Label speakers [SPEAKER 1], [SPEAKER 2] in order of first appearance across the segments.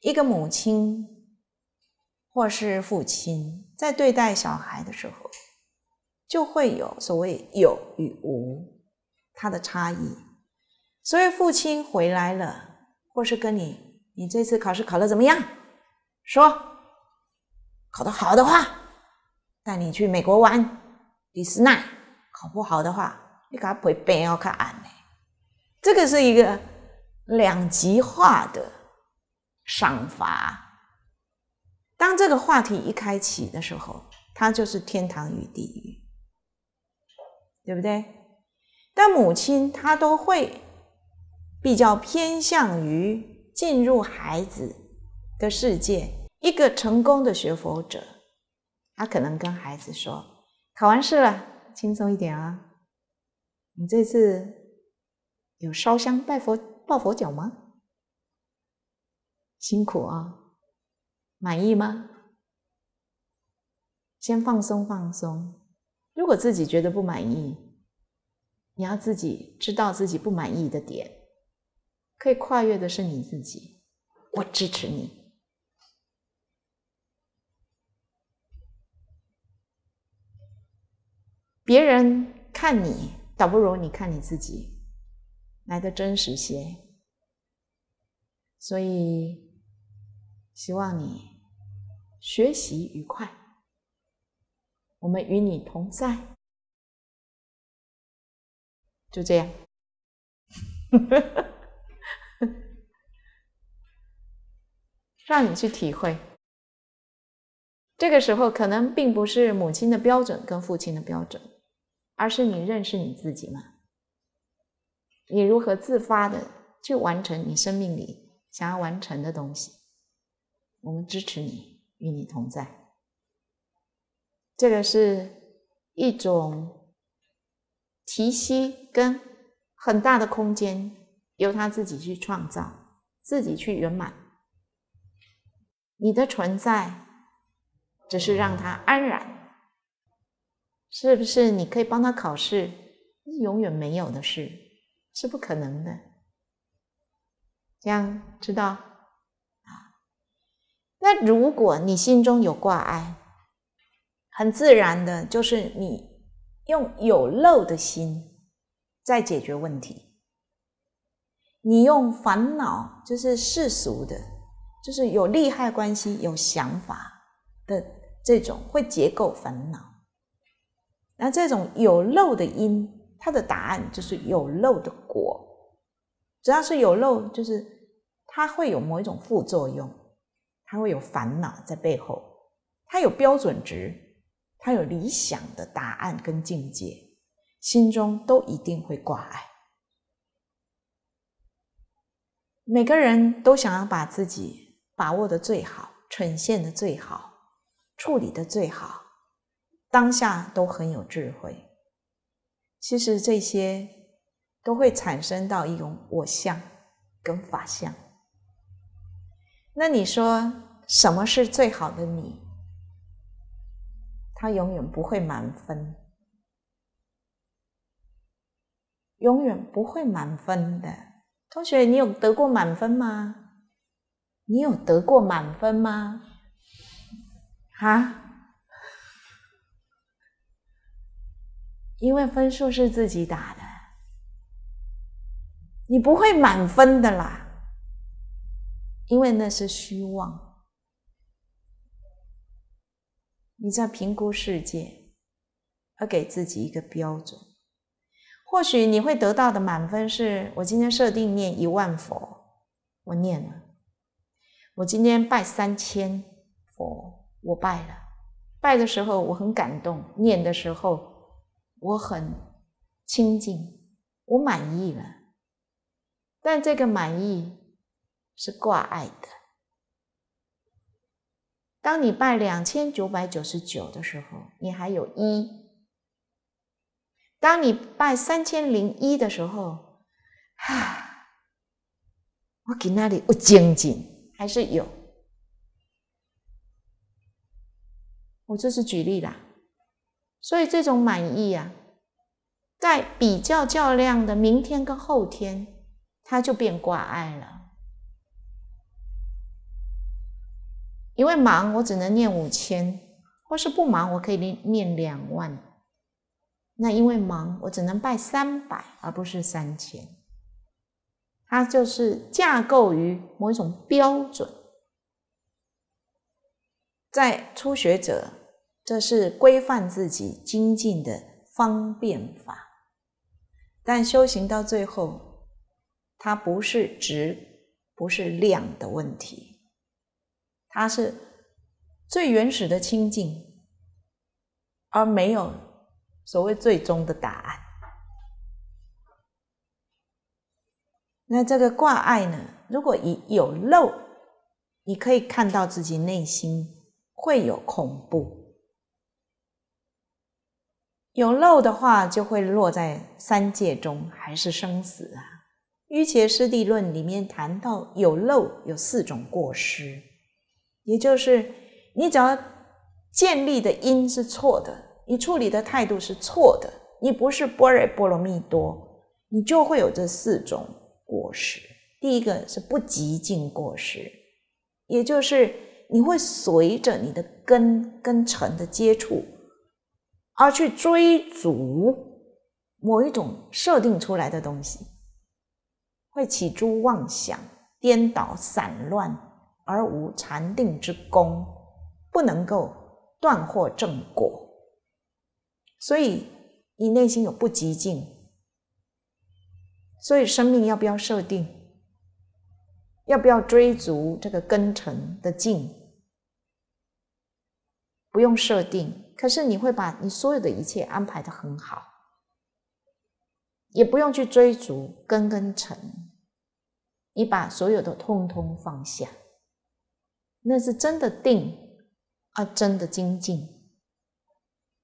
[SPEAKER 1] 一个母亲或是父亲在对待小孩的时候，就会有所谓有与无它的差异。所以父亲回来了，或是跟你，你这次考试考得怎么样？说考得好的话，带你去美国玩，迪斯尼；考不好的话，你给他捶背，要看俺呢。这个是一个两极化的。赏罚，当这个话题一开启的时候，它就是天堂与地狱，对不对？但母亲她都会比较偏向于进入孩子的世界。一个成功的学佛者，他可能跟孩子说：“考完试了，轻松一点啊！你这次有烧香拜佛、抱佛脚吗？”辛苦啊，满意吗？先放松放松。如果自己觉得不满意，你要自己知道自己不满意的点，可以跨越的是你自己。我支持你。别人看你，倒不如你看你自己，来的真实些。所以。希望你学习愉快，我们与你同在。就这样，让你去体会。这个时候可能并不是母亲的标准跟父亲的标准，而是你认识你自己吗？你如何自发的去完成你生命里想要完成的东西？我们支持你，与你同在。这个是一种提息跟很大的空间，由他自己去创造，自己去圆满。你的存在只是让他安然，是不是？你可以帮他考试，永远没有的事，是不可能的。这样知道？那如果你心中有挂碍，很自然的就是你用有漏的心在解决问题，你用烦恼就是世俗的，就是有利害关系、有想法的这种会结构烦恼。那这种有漏的因，它的答案就是有漏的果。只要是有漏，就是它会有某一种副作用。他会有烦恼在背后，他有标准值，他有理想的答案跟境界，心中都一定会挂碍。每个人都想要把自己把握的最好，呈现的最好，处理的最好，当下都很有智慧。其实这些都会产生到一种我相跟法相。那你说什么是最好的你？他永远不会满分，永远不会满分的。同学，你有得过满分吗？你有得过满分吗？哈？因为分数是自己打的，你不会满分的啦。因为那是虚妄，你在评估世界，而给自己一个标准。或许你会得到的满分是：我今天设定念一万佛，我念了；我今天拜三千佛，我拜了。拜的时候我很感动，念的时候我很清净，我满意了。但这个满意。是挂碍的。当你拜两千九百九十九的时候，你还有一；当你拜三千零一的时候，啊，我给那里我精进还是有。我这是举例啦。所以这种满意呀，在比较较量的明天跟后天，它就变挂碍了。因为忙，我只能念五千；或是不忙，我可以念念两万。那因为忙，我只能拜三百，而不是三千。它就是架构于某一种标准。在初学者，这是规范自己精进的方便法。但修行到最后，它不是值，不是量的问题。它是最原始的清净，而没有所谓最终的答案。那这个挂碍呢？如果以有漏，你可以看到自己内心会有恐怖。有漏的话，就会落在三界中，还是生死啊？《瑜伽师地论》里面谈到，有漏有四种过失。也就是，你只要建立的因是错的，你处理的态度是错的，你不是波若波罗蜜多，你就会有这四种过失。第一个是不极尽过失，也就是你会随着你的根跟尘的接触，而去追逐某一种设定出来的东西，会起诸妄想，颠倒散乱。而无禅定之功，不能够断惑正果，所以你内心有不急境，所以生命要不要设定？要不要追逐这个根尘的净？不用设定，可是你会把你所有的一切安排的很好，也不用去追逐根根尘，你把所有的通通放下。那是真的定啊，真的精进。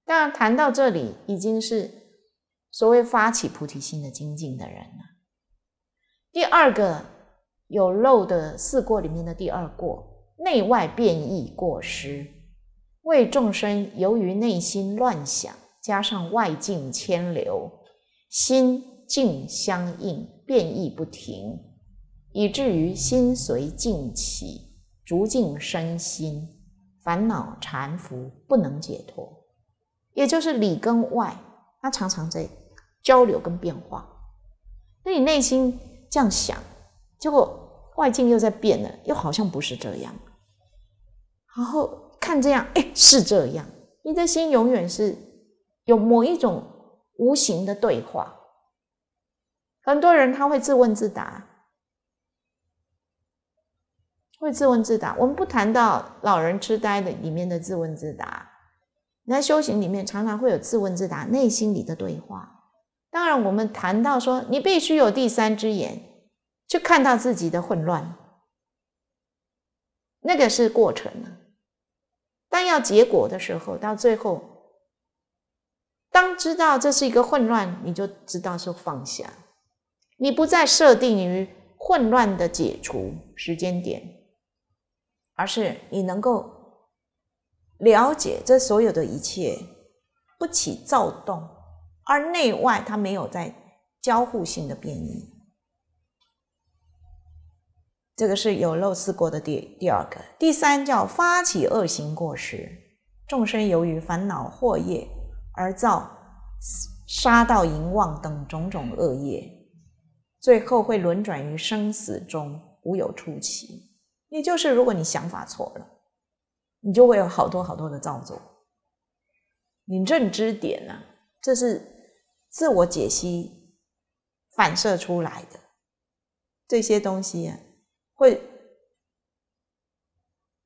[SPEAKER 1] 当然，谈到这里，已经是所谓发起菩提心的精进的人了。第二个有漏的四过里面的第二过，内外变异过失，为众生由于内心乱想，加上外境牵流，心境相应，变异不停，以至于心随境起。逐境身心烦恼缠缚不能解脱，也就是里跟外，它常常在交流跟变化。那你内心这样想，结果外境又在变了，又好像不是这样。然后看这样，哎，是这样。你的心永远是有某一种无形的对话。很多人他会自问自答。会自问自答。我们不谈到老人痴呆的里面的自问自答。那修行里面常常会有自问自答，内心里的对话。当然，我们谈到说，你必须有第三只眼，去看到自己的混乱，那个是过程了。但要结果的时候，到最后，当知道这是一个混乱，你就知道是放下，你不再设定于混乱的解除时间点。而是你能够了解这所有的一切，不起躁动，而内外它没有在交互性的变异。这个是有漏思过的第第二个，第三叫发起恶行过失，众生由于烦恼惑业而造杀盗淫妄等种种恶业，最后会轮转于生死中，无有出奇。也就是，如果你想法错了，你就会有好多好多的造作。你认知点呢，这是自我解析反射出来的这些东西啊，会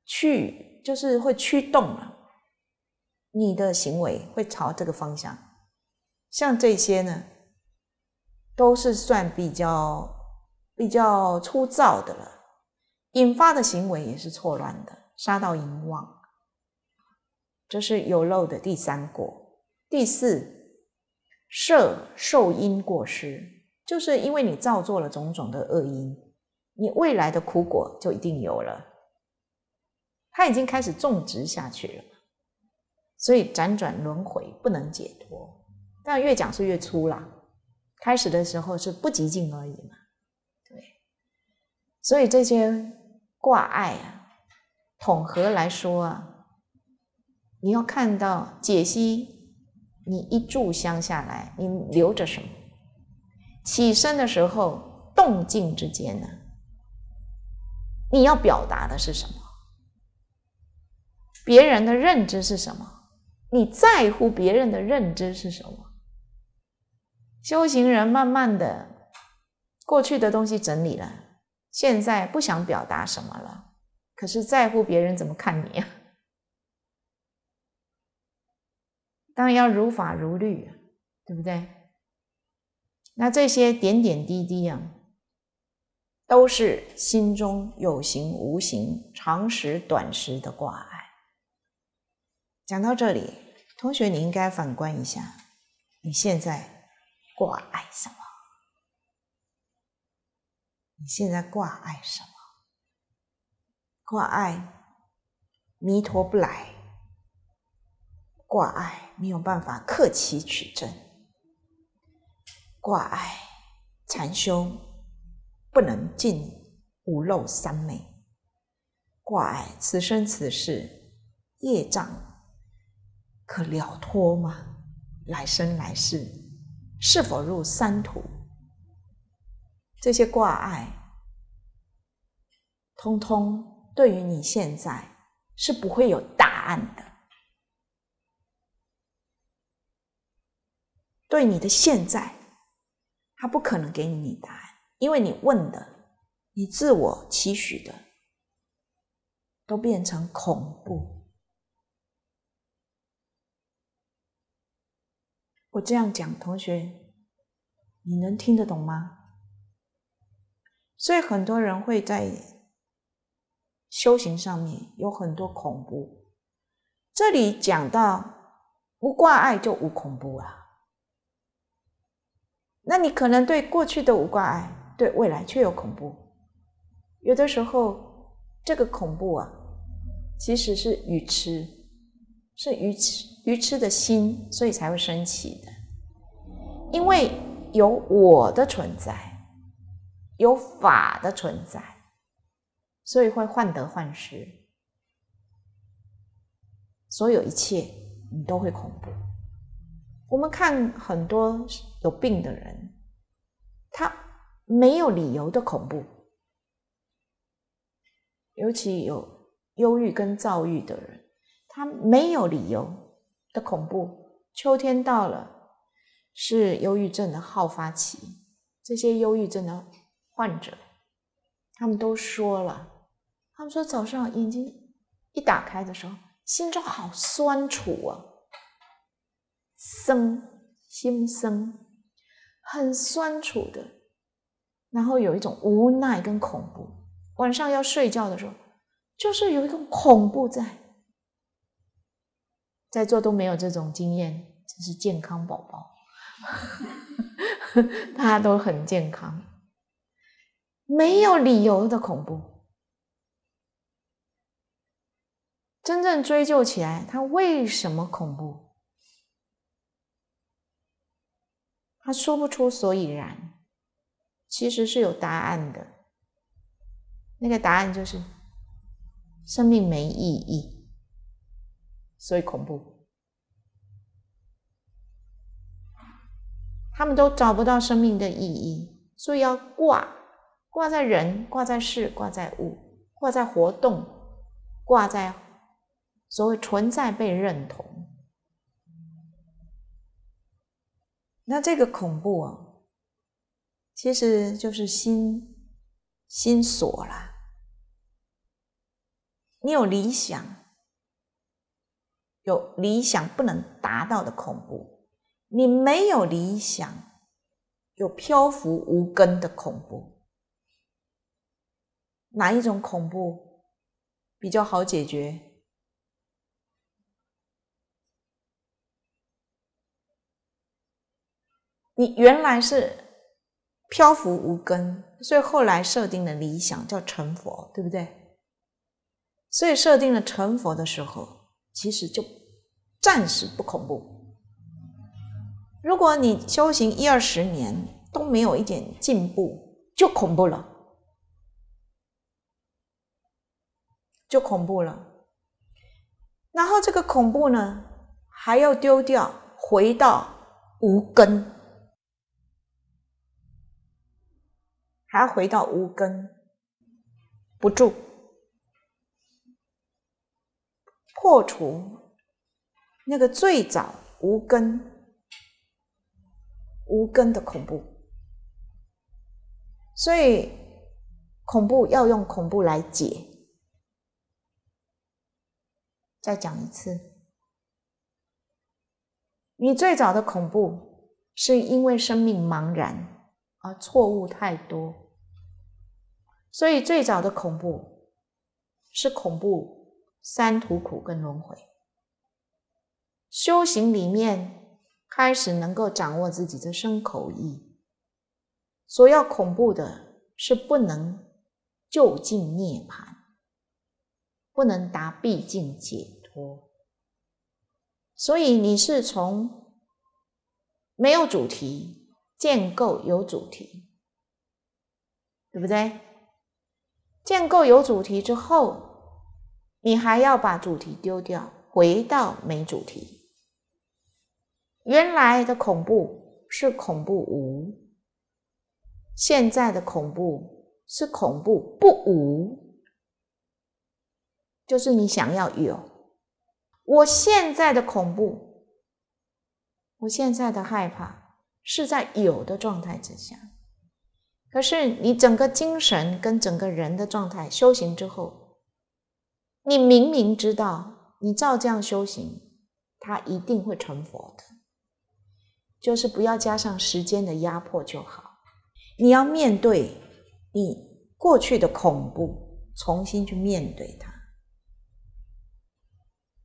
[SPEAKER 1] 去就是会驱动了你的行为，会朝这个方向。像这些呢，都是算比较比较粗糙的了。引发的行为也是错乱的，杀到淫妄，这是有漏的第三果。第四，摄受因过失，就是因为你造作了种种的恶因，你未来的苦果就一定有了。他已经开始种植下去了，所以辗转轮回不能解脱。但越讲是越粗啦，开始的时候是不即净而已嘛，对。所以这些。挂碍啊，统合来说啊，你要看到解析，你一炷香下来，你留着什么？起身的时候，动静之间呢，你要表达的是什么？别人的认知是什么？你在乎别人的认知是什么？修行人慢慢的，过去的东西整理了。现在不想表达什么了，可是在乎别人怎么看你。当然要如法如律，对不对？那这些点点滴滴啊，都是心中有形无形、长时短时的挂碍。讲到这里，同学你应该反观一下，你现在挂碍什么？你现在挂碍什么？挂碍弥陀不来，挂碍没有办法克其取证，挂碍禅修不能进五漏三昧，挂碍此生此世业障可了脱吗？来生来世是否入三途？这些挂碍，通通对于你现在是不会有答案的。对你的现在，他不可能给你答案，因为你问的、你自我期许的，都变成恐怖。我这样讲，同学，你能听得懂吗？所以很多人会在修行上面有很多恐怖。这里讲到无挂碍就无恐怖啊，那你可能对过去的无挂碍，对未来却有恐怖。有的时候这个恐怖啊，其实是愚痴，是愚痴愚痴的心，所以才会升起的，因为有我的存在。有法的存在，所以会患得患失。所有一切，你都会恐怖。我们看很多有病的人，他没有理由的恐怖，尤其有忧郁跟躁郁的人，他没有理由的恐怖。秋天到了，是忧郁症的好发期，这些忧郁症的。患者，他们都说了，他们说早上眼睛一打开的时候，心中好酸楚啊，生心生很酸楚的，然后有一种无奈跟恐怖。晚上要睡觉的时候，就是有一种恐怖在。在座都没有这种经验，真是健康宝宝，大家都很健康。没有理由的恐怖，真正追究起来，他为什么恐怖？他说不出所以然，其实是有答案的。那个答案就是：生命没意义，所以恐怖。他们都找不到生命的意义，所以要挂。挂在人，挂在事，挂在物，挂在活动，挂在所谓存在被认同。那这个恐怖啊，其实就是心心锁了。你有理想，有理想不能达到的恐怖；你没有理想，有漂浮无根的恐怖。哪一种恐怖比较好解决？你原来是漂浮无根，所以后来设定了理想叫成佛，对不对？所以设定了成佛的时候，其实就暂时不恐怖。如果你修行一二十年都没有一点进步，就恐怖了。就恐怖了，然后这个恐怖呢，还要丢掉，回到无根，还要回到无根，不住，破除那个最早无根、无根的恐怖，所以恐怖要用恐怖来解。再讲一次，你最早的恐怖是因为生命茫然，而错误太多，所以最早的恐怖是恐怖三途苦跟轮回。修行里面开始能够掌握自己的身口意，所要恐怖的是不能就近涅槃。不能达毕竟解脱，所以你是从没有主题建构有主题，对不对？建构有主题之后，你还要把主题丢掉，回到没主题。原来的恐怖是恐怖无，现在的恐怖是恐怖不无。就是你想要有我现在的恐怖，我现在的害怕是在有的状态之下。可是你整个精神跟整个人的状态修行之后，你明明知道你照这样修行，他一定会成佛的。就是不要加上时间的压迫就好，你要面对你过去的恐怖，重新去面对它。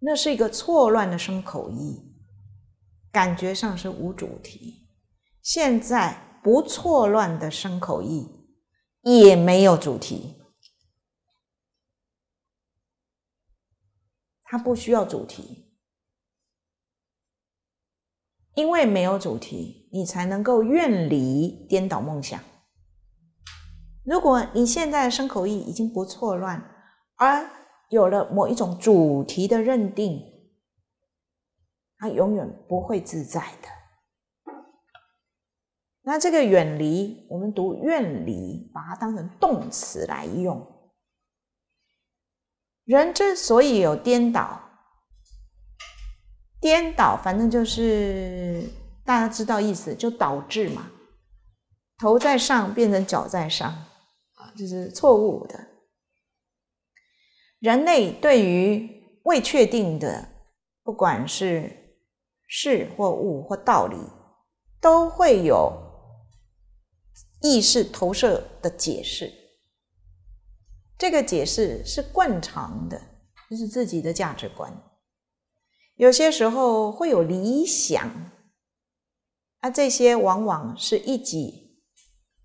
[SPEAKER 1] 那是一个错乱的生口意，感觉上是无主题。现在不错乱的生口意也没有主题，它不需要主题，因为没有主题，你才能够愿离颠倒梦想。如果你现在的声口意已经不错乱，而有了某一种主题的认定，他永远不会自在的。那这个远离，我们读“怨离”，把它当成动词来用。人之所以有颠倒，颠倒反正就是大家知道意思，就导致嘛，头在上变成脚在上，啊，就是错误的。人类对于未确定的，不管是事或物或道理，都会有意识投射的解释。这个解释是惯常的，是自己的价值观。有些时候会有理想，而这些往往是一己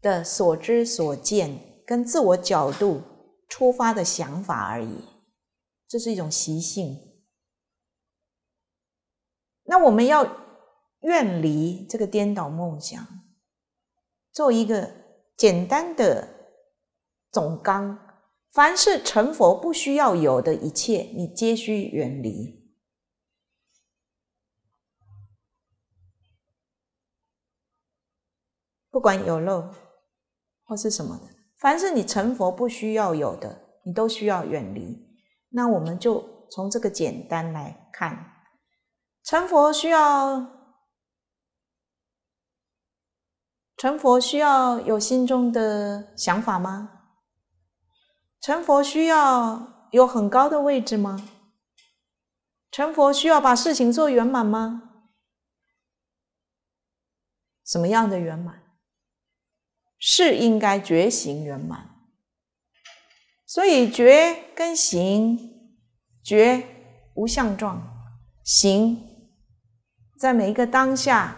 [SPEAKER 1] 的所知所见跟自我角度。出发的想法而已，这是一种习性。那我们要远离这个颠倒梦想，做一个简单的总纲：，凡是成佛不需要有的一切，你皆需远离，不管有漏或是什么的。凡是你成佛不需要有的，你都需要远离。那我们就从这个简单来看，成佛需要成佛需要有心中的想法吗？成佛需要有很高的位置吗？成佛需要把事情做圆满吗？什么样的圆满？是应该觉行圆满，所以觉跟行，觉无相状，行在每一个当下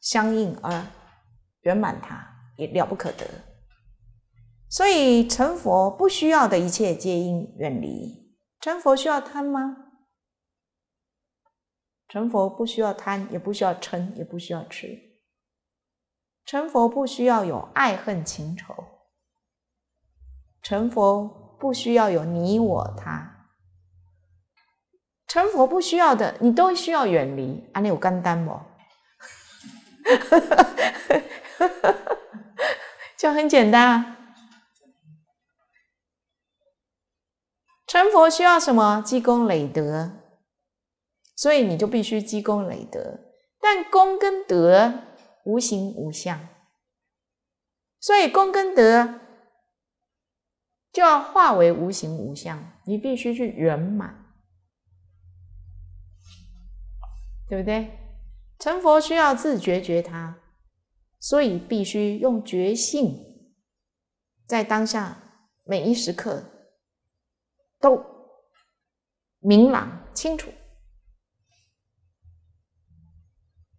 [SPEAKER 1] 相应而圆满，它也了不可得。所以成佛不需要的一切皆应远离，成佛需要贪吗？成佛不需要贪，也不需要嗔，也不需要痴。成佛不需要有爱恨情仇，成佛不需要有你我他，成佛不需要的你都需要远离。啊，你有肝胆不？就很简单。成佛需要什么？积功累德，所以你就必须积功累德。但功跟德。无形无相，所以功跟德就要化为无形无相，你必须去圆满，对不对？成佛需要自觉觉他，所以必须用觉性，在当下每一时刻都明朗清楚。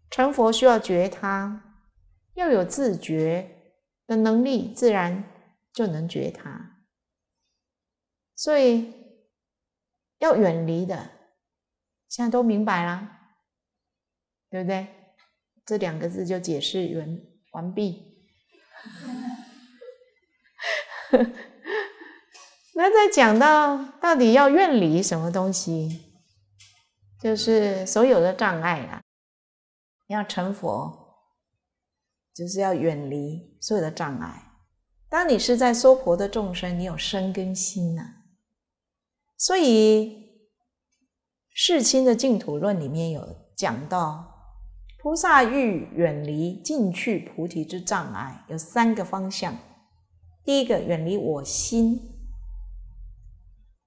[SPEAKER 1] 成佛需要觉他，要有自觉的能力，自然就能觉他。所以要远离的，现在都明白了，对不对？这两个字就解释完完毕。那再讲到到底要愿离什么东西，就是所有的障碍了。要成佛，就是要远离所有的障碍。当你是在娑婆的众生，你有生根心呐。所以《世亲的净土论》里面有讲到，菩萨欲远离进去菩提之障碍，有三个方向：第一个，远离我心，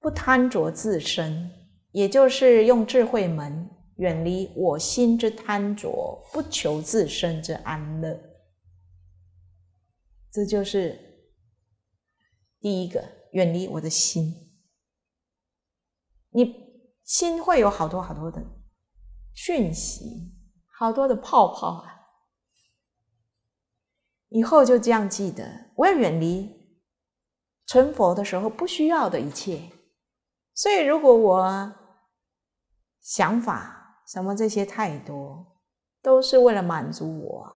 [SPEAKER 1] 不贪着自身，也就是用智慧门。远离我心之贪着，不求自身之安乐，这就是第一个远离我的心。你心会有好多好多的讯息，好多的泡泡啊！以后就这样记得，我要远离成佛的时候不需要的一切。所以，如果我想法。什么这些太多，都是为了满足我，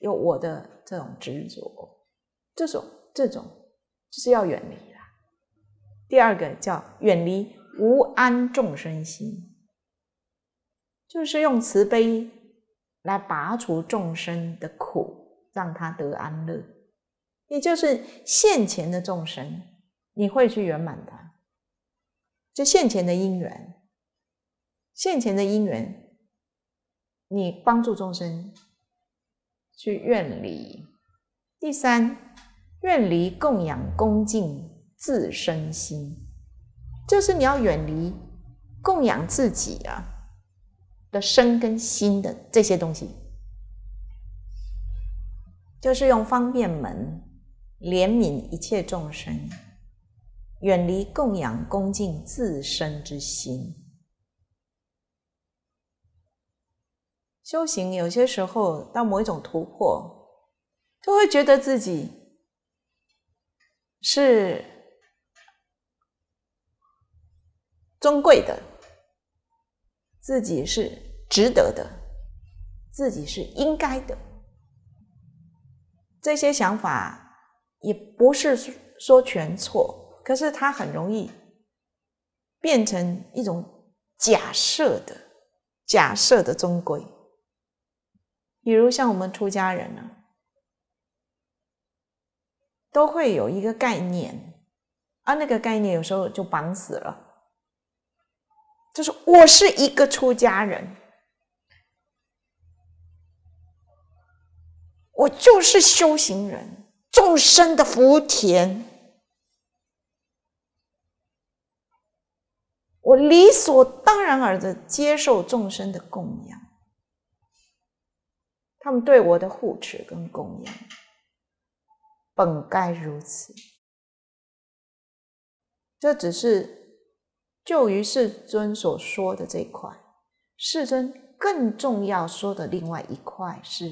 [SPEAKER 1] 有我的这种执着，这种这种是要远离的。第二个叫远离无安众生心，就是用慈悲来拔除众生的苦，让他得安乐。也就是现前的众生，你会去圆满他，就现前的因缘。现前的因缘，你帮助众生去远离；第三，远离供养恭敬自身心，就是你要远离供养自己啊的身跟心的这些东西，就是用方便门怜悯一切众生，远离供养恭敬自身之心。修行有些时候到某一种突破，就会觉得自己是尊贵的，自己是值得的，自己是应该的。这些想法也不是说全错，可是它很容易变成一种假设的、假设的尊贵。比如像我们出家人呢，都会有一个概念，啊，那个概念有时候就绑死了，就是我是一个出家人，我就是修行人，众生的福田，我理所当然而的接受众生的供养。他们对我的护持跟供养，本该如此。这只是就于世尊所说的这块，世尊更重要说的另外一块是：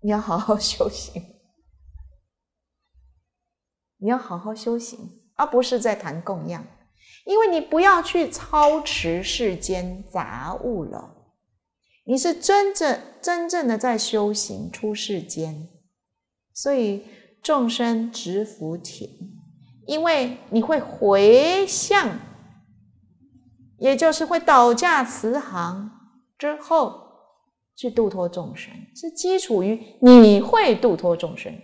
[SPEAKER 1] 你要好好修行，你要好好修行，而不是在谈供养，因为你不要去操持世间杂物了。你是真正真正的在修行出世间，所以众生直福田，因为你会回向，也就是会倒驾慈航之后去度脱众生，是基础于你会度脱众生，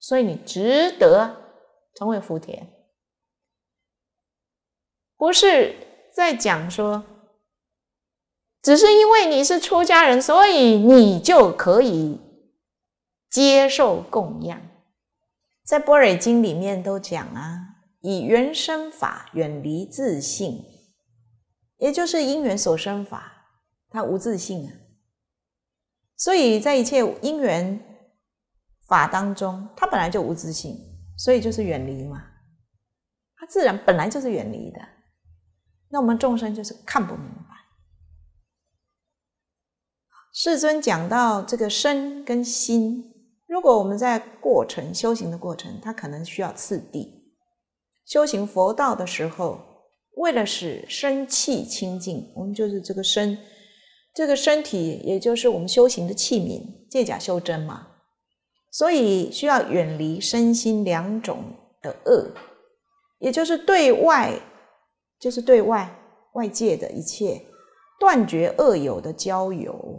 [SPEAKER 1] 所以你值得成为福田，不是在讲说。只是因为你是出家人，所以你就可以接受供养。在《波若经》里面都讲啊，以缘生法远离自性，也就是因缘所生法，它无自性啊。所以在一切因缘法当中，它本来就无自性，所以就是远离嘛。它自然本来就是远离的，那我们众生就是看不明。世尊讲到这个身跟心，如果我们在过程修行的过程，它可能需要次第修行佛道的时候，为了使身气清净，我们就是这个身，这个身体也就是我们修行的器皿，借假修真嘛，所以需要远离身心两种的恶，也就是对外，就是对外外界的一切，断绝恶友的交友。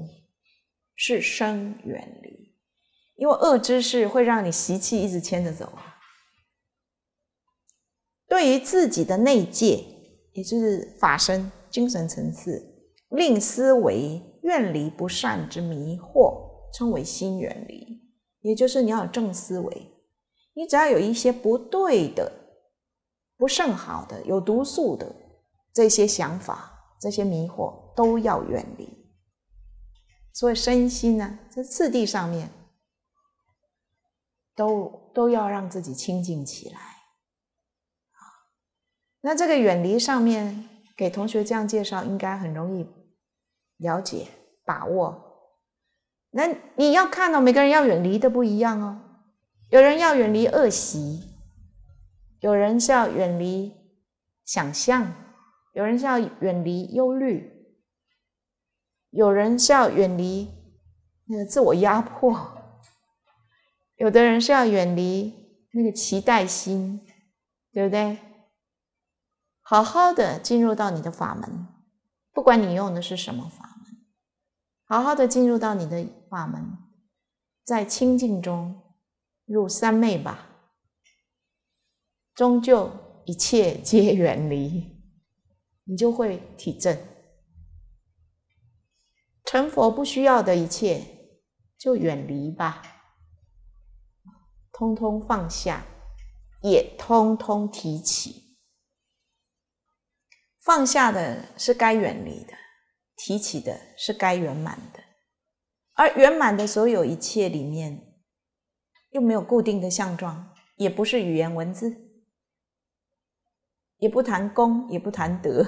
[SPEAKER 1] 是生远离，因为恶知识会让你习气一直牵着走啊。对于自己的内界，也就是法身精神层次，令思维远离不善之迷惑，称为心远离，也就是你要有正思维。你只要有一些不对的、不甚好的、有毒素的这些想法、这些迷惑，都要远离。所以身心呢，在次第上面，都都要让自己清净起来。啊，那这个远离上面，给同学这样介绍，应该很容易了解把握。那你要看哦，每个人要远离的不一样哦。有人要远离恶习，有人是要远离想象，有人是要远离忧虑。有人是要远离那个自我压迫，有的人是要远离那个期待心，对不对？好好的进入到你的法门，不管你用的是什么法门，好好的进入到你的法门，在清净中入三昧吧，终究一切皆远离，你就会体证。成佛不需要的一切，就远离吧，通通放下，也通通提起。放下的是该远离的，提起的是该圆满的。而圆满的所有一切里面，又没有固定的相状，也不是语言文字，也不谈功，也不谈德，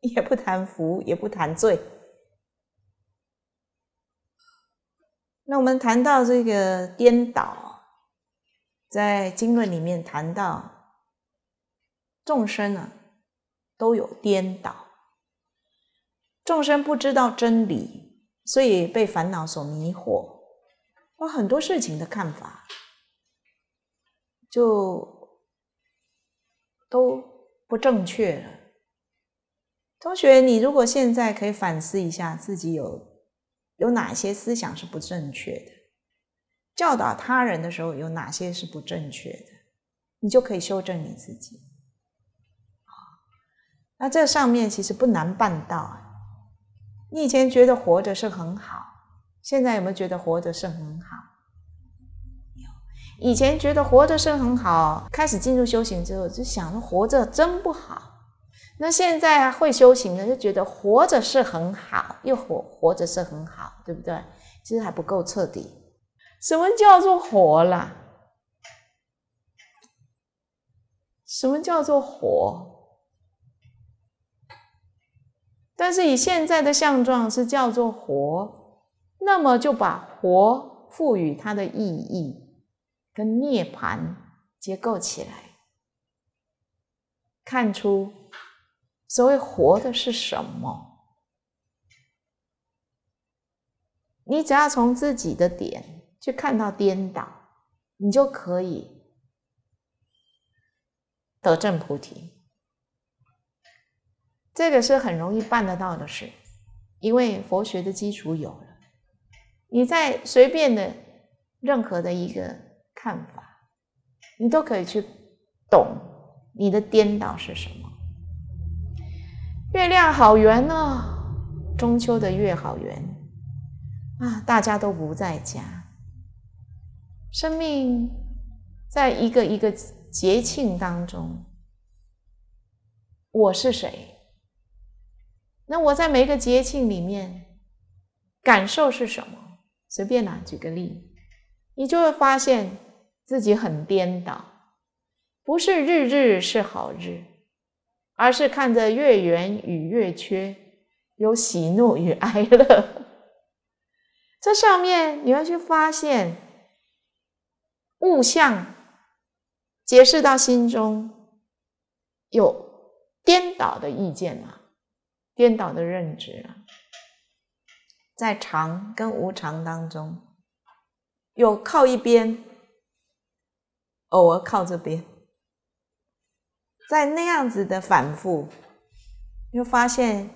[SPEAKER 1] 也不谈福，也不谈罪。那我们谈到这个颠倒，在经论里面谈到众生啊，都有颠倒，众生不知道真理，所以被烦恼所迷惑，我很多事情的看法就都不正确了。同学，你如果现在可以反思一下自己有。有哪些思想是不正确的？教导他人的时候，有哪些是不正确的？你就可以修正你自己。啊，那这上面其实不难办到。你以前觉得活着是很好，现在有没有觉得活着是很好？以前觉得活着是很好，开始进入修行之后，就想着活着真不好。那现在啊，会修行的就觉得活着是很好，又活活着是很好，对不对？其实还不够彻底。什么叫做活啦？什么叫做活？但是以现在的相状是叫做活，那么就把活赋予它的意义，跟涅盘结构起来，看出。所谓活的是什么？你只要从自己的点去看到颠倒，你就可以得正菩提。这个是很容易办得到的事，因为佛学的基础有了。你在随便的任何的一个看法，你都可以去懂你的颠倒是什么。月亮好圆呢，中秋的月好圆啊！大家都不在家，生命在一个一个节庆当中，我是谁？那我在每个节庆里面感受是什么？随便啦，举个例，你就会发现自己很颠倒，不是日日是好日。而是看着月圆与月缺，有喜怒与哀乐。这上面你要去发现物象，解释到心中有颠倒的意见啊，颠倒的认知啊，在常跟无常当中，有靠一边，偶尔靠这边。在那样子的反复，你会发现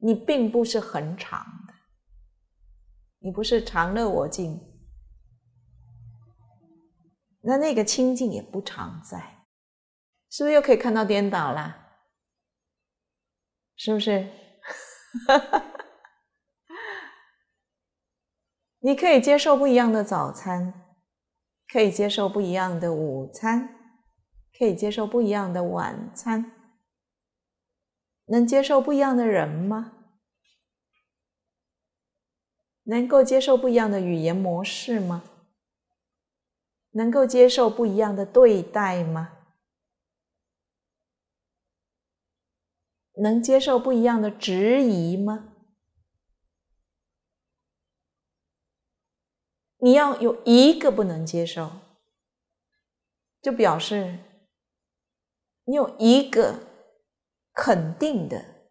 [SPEAKER 1] 你并不是恒常的，你不是常乐我净，那那个清净也不常在，是不是又可以看到颠倒啦？是不是？你可以接受不一样的早餐，可以接受不一样的午餐。可以接受不一样的晚餐，能接受不一样的人吗？能够接受不一样的语言模式吗？能够接受不一样的对待吗？能接受不一样的质疑吗？你要有一个不能接受，就表示。你有一个肯定的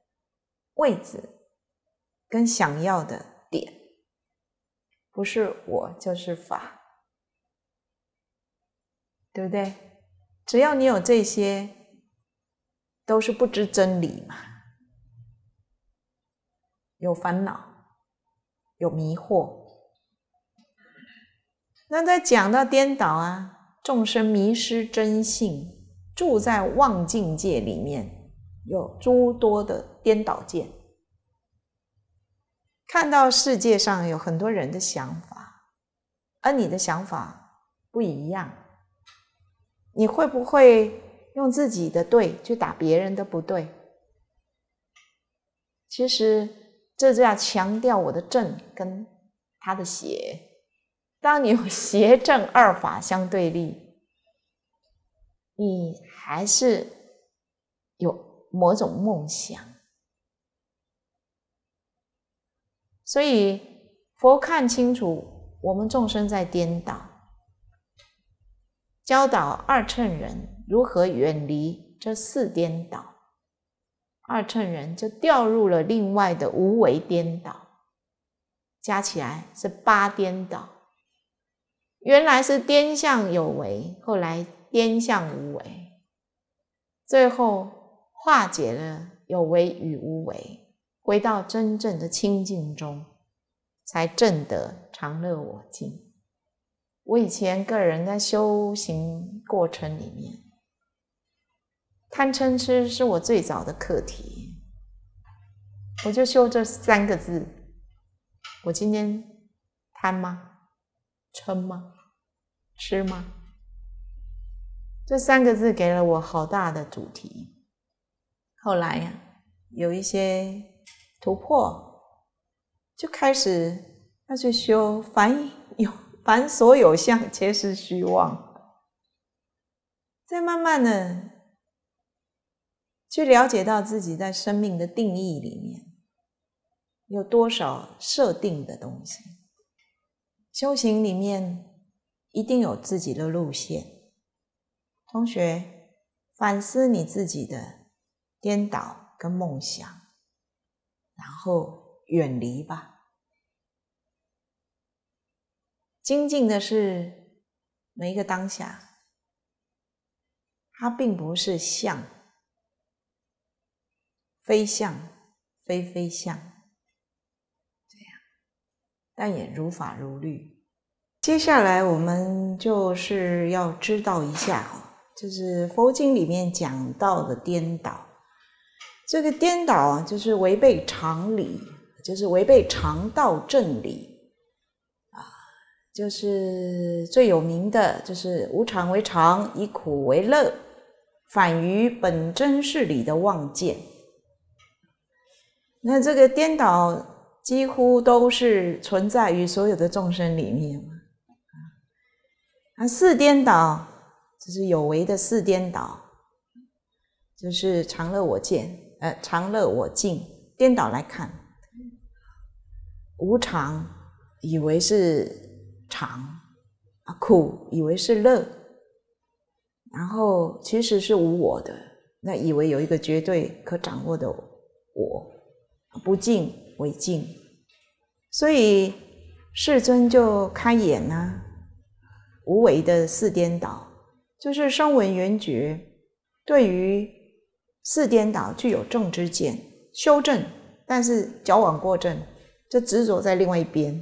[SPEAKER 1] 位置，跟想要的点，不是我就是法，对不对？只要你有这些，都是不知真理嘛，有烦恼，有迷惑。那在讲到颠倒啊，众生迷失真性。住在望境界里面，有诸多的颠倒见，看到世界上有很多人的想法，而你的想法不一样，你会不会用自己的对去打别人的不对？其实这就要强调我的正跟他的邪，当你用邪正二法相对立。你还是有某种梦想，所以佛看清楚我们众生在颠倒，教导二乘人如何远离这四颠倒，二乘人就掉入了另外的无为颠倒，加起来是八颠倒，原来是颠向有为，后来。偏向无为，最后化解了有为与无为，回到真正的清净中，才证得常乐我净。我以前个人在修行过程里面，贪嗔痴是我最早的课题，我就修这三个字。我今天贪吗？嗔吗？痴吗？这三个字给了我好大的主题。后来呀，有一些突破，就开始要去修凡有凡所有相皆是虚妄。再慢慢的去了解到自己在生命的定义里面有多少设定的东西。修行里面一定有自己的路线。同学，反思你自己的颠倒跟梦想，然后远离吧。精进的是每一个当下，它并不是像。非相，非非相，这样，但也如法如律。接下来我们就是要知道一下。就是佛经里面讲到的颠倒，这个颠倒啊，就是违背常理，就是违背常道正理，啊，就是最有名的就是无常为常，以苦为乐，反于本真事理的妄见。那这个颠倒几乎都是存在于所有的众生里面啊，四颠倒。这是有为的四颠倒，就是常乐我见，呃，常乐我净颠倒来看，无常以为是常，啊，苦以为是乐，然后其实是无我的，那以为有一个绝对可掌握的我，不净为净，所以世尊就开眼呢，无为的四颠倒。就是声闻缘觉对于四颠倒具有正知见修正，但是矫枉过正，就执着在另外一边，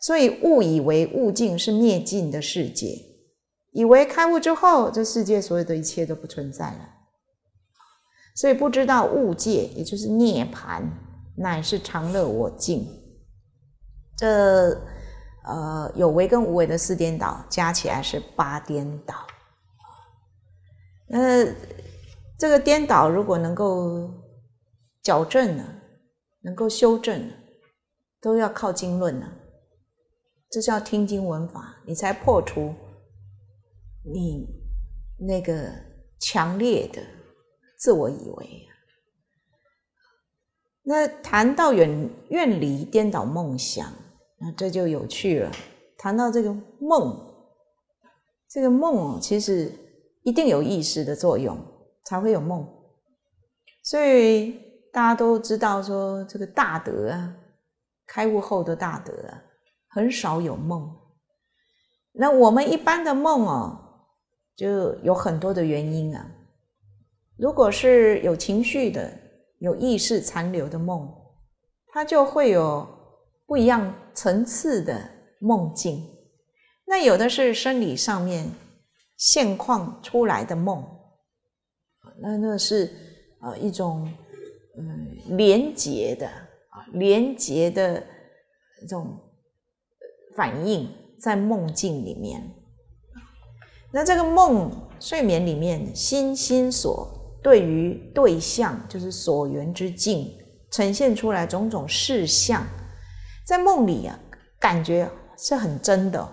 [SPEAKER 1] 所以误以为悟境是灭尽的世界，以为开悟之后这世界所有的一切都不存在了，所以不知道悟界也就是涅盘乃是常乐我净，这呃有为跟无为的四颠倒加起来是八颠倒。那这个颠倒如果能够矫正呢，能够修正，呢，都要靠经论呢，这叫听经闻法，你才破除你那个强烈的自我以为。那谈到远远离颠倒梦想，那这就有趣了。谈到这个梦，这个梦其实。一定有意识的作用，才会有梦。所以大家都知道，说这个大德啊，开悟后的大德啊，很少有梦。那我们一般的梦哦，就有很多的原因啊。如果是有情绪的、有意识残留的梦，它就会有不一样层次的梦境。那有的是生理上面。现况出来的梦，那那是呃一种嗯连结的啊连结的这种反应在梦境里面。那这个梦睡眠里面，心心所对于对象就是所缘之境呈现出来种种事项，在梦里啊，感觉是很真的，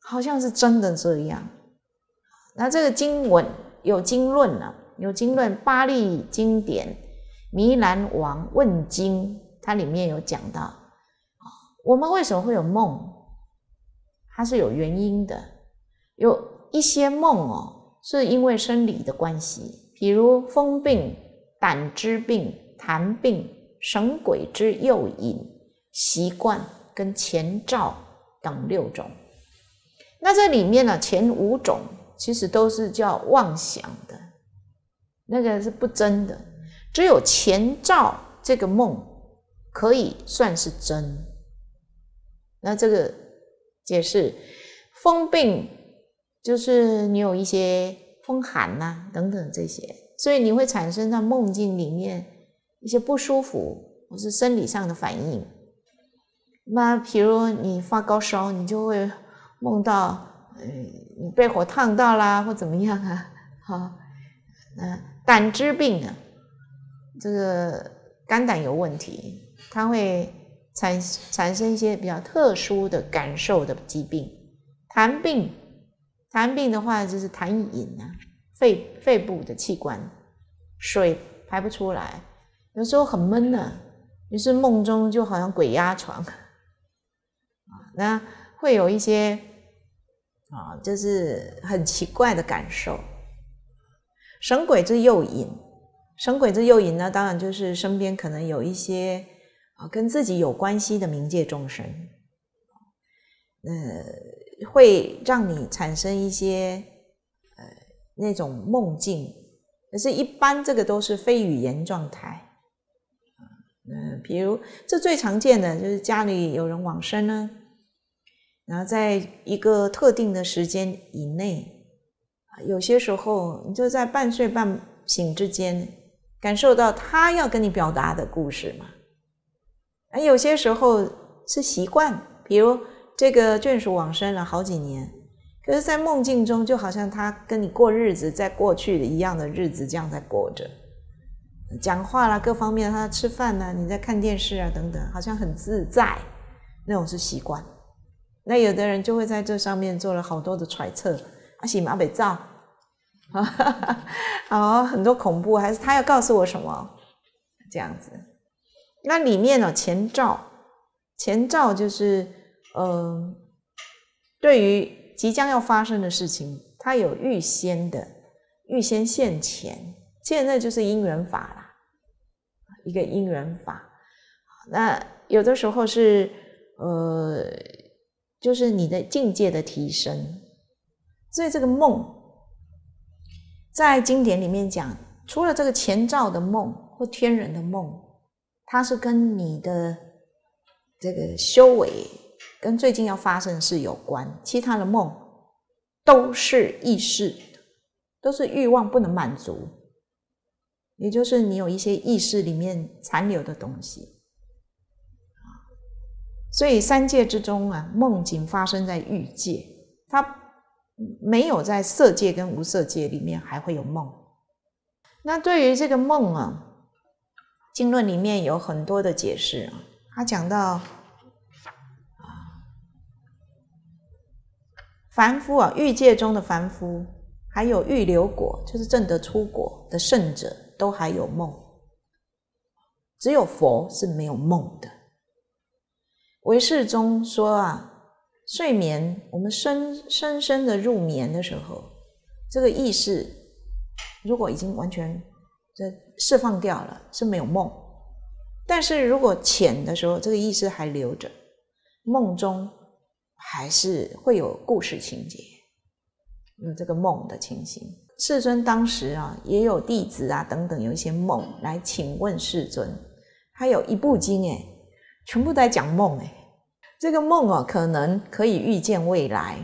[SPEAKER 1] 好像是真的这样。那这个经文有经论呢，有经论，巴利经典，弥兰王问经，它里面有讲到，我们为什么会有梦，它是有原因的，有一些梦哦，是因为生理的关系，比如风病、胆汁病、痰病、神鬼之诱引、习惯跟前兆等六种。那这里面呢，前五种。其实都是叫妄想的，那个是不真的。只有前兆这个梦可以算是真。那这个解释，风病就是你有一些风寒呐等等这些，所以你会产生在梦境里面一些不舒服或是生理上的反应。那比如你发高烧，你就会梦到。嗯，你被火烫到啦，或怎么样啊？好，那胆汁病啊，这个肝胆有问题，它会产产生一些比较特殊的感受的疾病。痰病，痰病的话就是痰饮啊，肺肺部的器官水排不出来，有时候很闷呢，于是梦中就好像鬼压床啊，那会有一些。啊，就是很奇怪的感受。神鬼之诱引，神鬼之诱引呢，当然就是身边可能有一些啊跟自己有关系的冥界众生，呃，会让你产生一些呃那种梦境，可是，一般这个都是非语言状态。嗯，比如这最常见的就是家里有人往生呢。然后，在一个特定的时间以内，有些时候你就在半睡半醒之间，感受到他要跟你表达的故事嘛。而有些时候是习惯，比如这个眷属往生了好几年，可是，在梦境中就好像他跟你过日子，在过去的一样的日子这样在过着，讲话啦，各方面，他吃饭呢，你在看电视啊，等等，好像很自在，那种是习惯。那有的人就会在这上面做了好多的揣测，阿喜马北照，哦，很多恐怖，还是他要告诉我什么这样子？那里面呢，前兆，前兆就是，嗯，对于即将要发生的事情，他有预先的预先现前，现在就是因缘法啦，一个因缘法。那有的时候是，呃。就是你的境界的提升，所以这个梦在经典里面讲，除了这个前兆的梦或天人的梦，它是跟你的这个修为跟最近要发生的事有关；其他的梦都是意识，都是欲望不能满足，也就是你有一些意识里面残留的东西。所以三界之中啊，梦境发生在欲界，它没有在色界跟无色界里面还会有梦。那对于这个梦啊，《经论》里面有很多的解释啊，它讲到啊，凡夫啊，欲界中的凡夫，还有欲留果，就是正得出果的圣者，都还有梦。只有佛是没有梦的。维世宗说啊，睡眠，我们深深深的入眠的时候，这个意识如果已经完全这释放掉了，是没有梦；但是如果浅的时候，这个意识还留着，梦中还是会有故事情节，有这个梦的情形。世尊当时啊，也有弟子啊等等，有一些梦来请问世尊，他有一部经哎。全部在讲梦哎，这个梦啊，可能可以预见未来。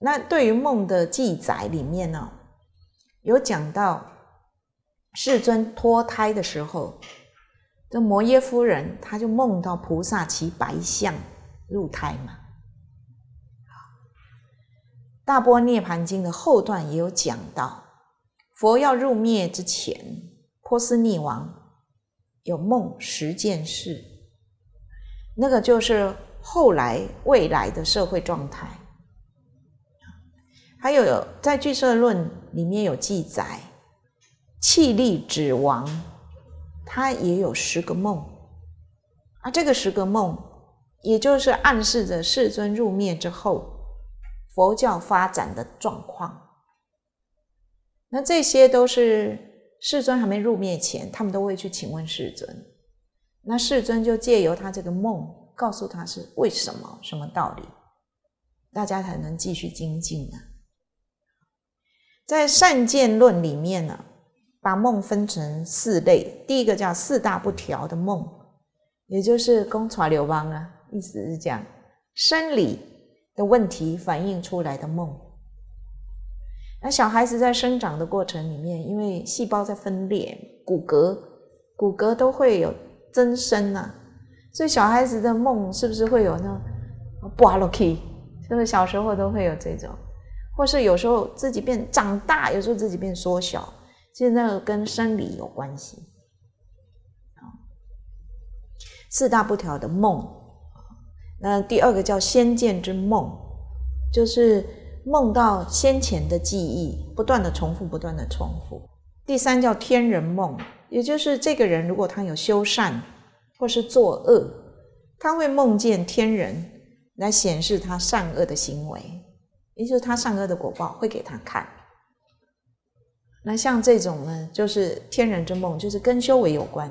[SPEAKER 1] 那对于梦的记载里面呢，有讲到世尊脱胎的时候，这摩耶夫人她就梦到菩萨骑白象入胎嘛。大波涅盘经的后段也有讲到，佛要入灭之前，波斯匿王有梦十件事。那个就是后来未来的社会状态。还有在《俱社论》里面有记载，气力指王他也有十个梦，啊，这个十个梦，也就是暗示着世尊入灭之后佛教发展的状况。那这些都是世尊还没入灭前，他们都会去请问世尊。那世尊就借由他这个梦，告诉他是为什么，什么道理，大家才能继续精进呢？在善见论里面呢，把梦分成四类，第一个叫四大不调的梦，也就是公传刘邦啊，意思是讲生理的问题反映出来的梦。那小孩子在生长的过程里面，因为细胞在分裂，骨骼骨骼都会有。增生啊，所以小孩子的梦是不是会有那巴拉奇？是不是小时候都会有这种？或是有时候自己变长大，有时候自己变缩小，其实那个跟生理有关系四大不调的梦，那第二个叫先见之梦，就是梦到先前的记忆，不断的重复，不断的重复。第三叫天人梦。也就是这个人，如果他有修善或是作恶，他会梦见天人来显示他善恶的行为，也就是他善恶的果报会给他看。那像这种呢，就是天人之梦，就是跟修为有关。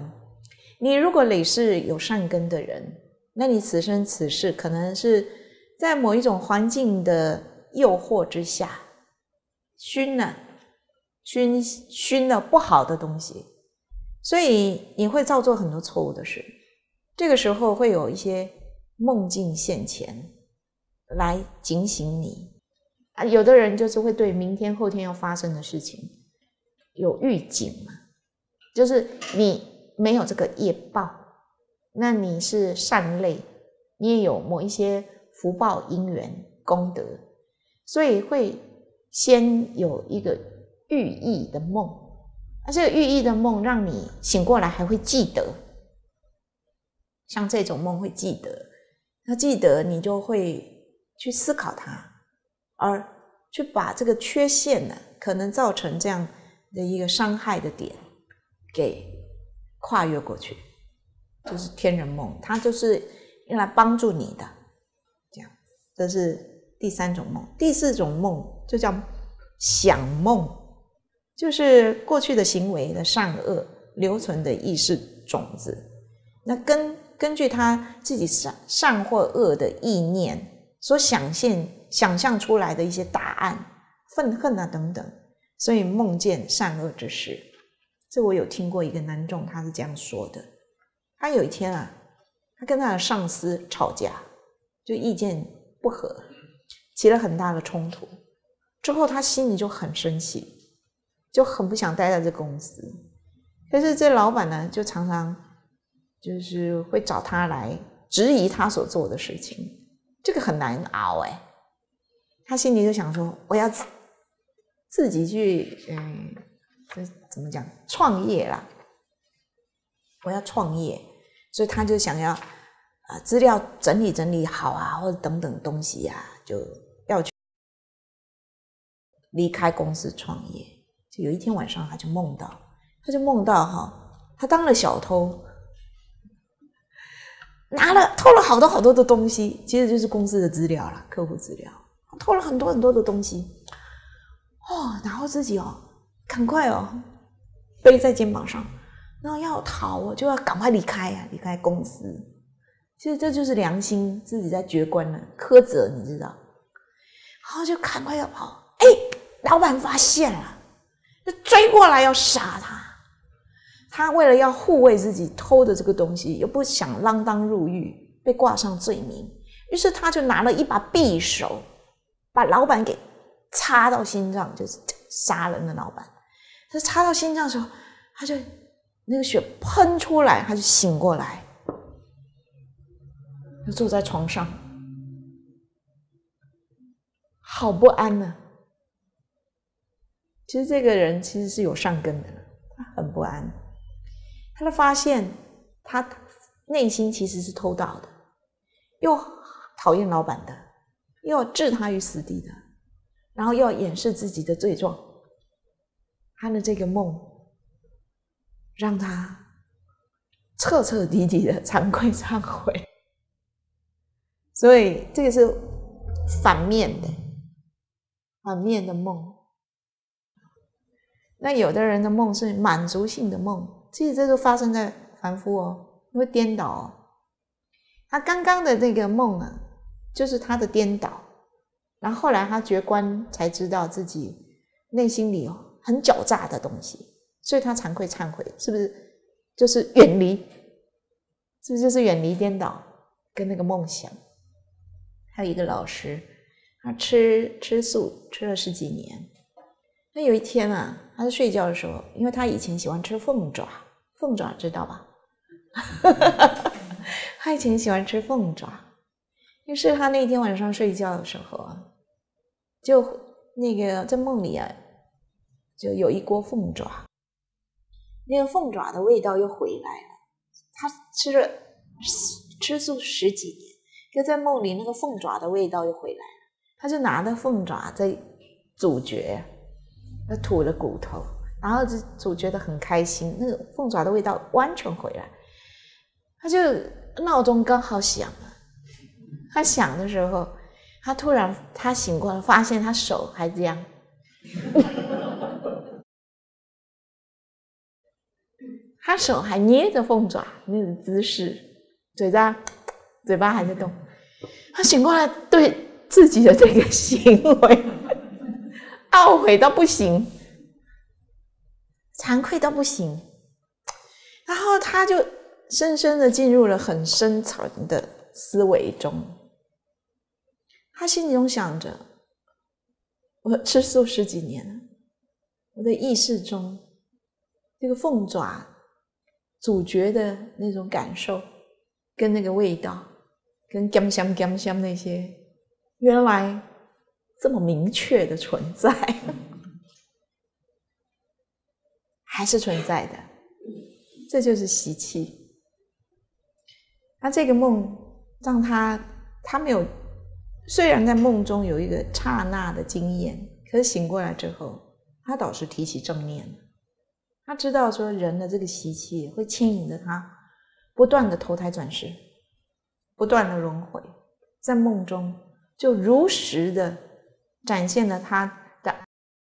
[SPEAKER 1] 你如果累世有善根的人，那你此生此世可能是在某一种环境的诱惑之下，熏了熏熏了不好的东西。所以你会造作很多错误的事，这个时候会有一些梦境现前来警醒你啊。有的人就是会对明天、后天要发生的事情有预警嘛，就是你没有这个业报，那你是善类，你也有某一些福报、因缘、功德，所以会先有一个寓意的梦。而个寓意的梦让你醒过来还会记得，像这种梦会记得，那记得你就会去思考它，而去把这个缺陷呢，可能造成这样的一个伤害的点给跨越过去，就是天人梦，它就是用来帮助你的，这样这是第三种梦，第四种梦就叫想梦。就是过去的行为的善恶留存的意识种子，那根根据他自己善善或恶的意念所想现想象出来的一些答案、愤恨啊等等，所以梦见善恶之事。这我有听过一个男众，他是这样说的：他有一天啊，他跟他的上司吵架，就意见不合，起了很大的冲突，之后他心里就很生气。就很不想待在这公司，但是这老板呢，就常常就是会找他来质疑他所做的事情，这个很难熬哎。他心里就想说，我要自己去，嗯，怎么讲，创业啦！我要创业，所以他就想要啊，资料整理整理好啊，或者等等东西呀，就要去离开公司创业。有一天晚上，他就梦到，他就梦到哈，他当了小偷，拿了偷了好多好多的东西，接着就是公司的资料了，客户资料，偷了很多很多的东西，哦，然后自己哦，赶快哦，背在肩膀上，然后要逃，就要赶快离开呀，离开公司。其实这就是良心自己在绝关呢，苛责你知道？然后就赶快要跑，哎，老板发现了。就追过来要杀他，他为了要护卫自己偷的这个东西，又不想锒铛入狱被挂上罪名，于是他就拿了一把匕首，把老板给插到心脏，就是杀人的老板。他插到心脏的时候，他就那个血喷出来，他就醒过来，就坐在床上，好不安呐。其实这个人其实是有上根的，他很不安。他的发现，他内心其实是偷盗的，又讨厌老板的，又要置他于死地的，然后又要掩饰自己的罪状。他的这个梦，让他彻彻底底的惭愧忏悔。所以这个是反面的，反面的梦。那有的人的梦是满足性的梦，其实这都发生在凡夫哦，因为颠倒。哦。他刚刚的那个梦啊，就是他的颠倒。然后后来他觉观才知道自己内心里很狡诈的东西，所以他惭愧忏悔，是不是？就是远离，是不是？就是远离颠倒跟那个梦想。还有一个老师，他吃吃素吃了十几年。那有一天啊，他在睡觉的时候，因为他以前喜欢吃凤爪，凤爪知道吧？他以前喜欢吃凤爪，于是他那天晚上睡觉的时候就那个在梦里啊，就有一锅凤爪，那个凤爪的味道又回来了。他吃了吃素十几年，又在梦里那个凤爪的味道又回来了，他就拿着凤爪在咀嚼。他吐了骨头，然后主觉得很开心，那个凤爪的味道完全回来。他就闹钟刚好响了，他响的时候，他突然他醒过来，发现他手还这样，他手还捏着凤爪那种姿势，嘴巴嘴巴还在动。他醒过来对自己的这个行为。懊悔到不行，惭愧到不行，然后他就深深的进入了很深层的思维中。他心中想着：我吃素十几年了，我的意识中，这个凤爪主角的那种感受，跟那个味道，跟姜香姜香那些，原来。这么明确的存在，还是存在的，这就是习气。那这个梦让他他没有，虽然在梦中有一个刹那的经验，可是醒过来之后，他倒是提起正念，他知道说人的这个习气会牵引着他不断的投胎转世，不断的轮回，在梦中就如实的。展现了他。